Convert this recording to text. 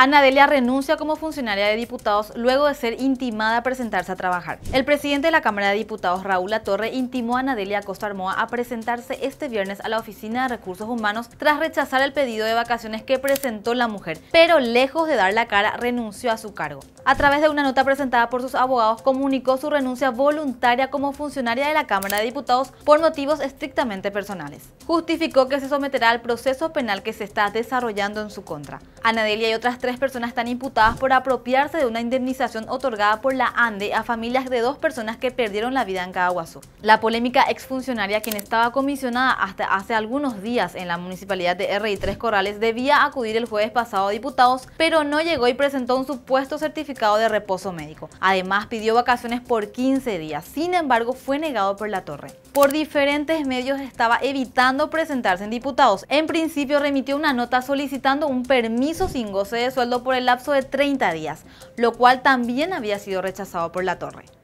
Anadelia renuncia como funcionaria de diputados luego de ser intimada a presentarse a trabajar. El presidente de la Cámara de Diputados, Raúl Torre, intimó a Anadelia Costa Armoa a presentarse este viernes a la Oficina de Recursos Humanos tras rechazar el pedido de vacaciones que presentó la mujer, pero lejos de dar la cara, renunció a su cargo. A través de una nota presentada por sus abogados, comunicó su renuncia voluntaria como funcionaria de la Cámara de Diputados por motivos estrictamente personales. Justificó que se someterá al proceso penal que se está desarrollando en su contra. Anadelia y otras tres personas están imputadas por apropiarse de una indemnización otorgada por la ANDE a familias de dos personas que perdieron la vida en Caguazú. La polémica exfuncionaria, quien estaba comisionada hasta hace algunos días en la municipalidad de RI Tres Corrales, debía acudir el jueves pasado a diputados, pero no llegó y presentó un supuesto certificado de reposo médico. Además, pidió vacaciones por 15 días. Sin embargo, fue negado por la torre. Por diferentes medios estaba evitando presentarse en diputados. En principio remitió una nota solicitando un permiso sin goce de sueldo por el lapso de 30 días, lo cual también había sido rechazado por la torre.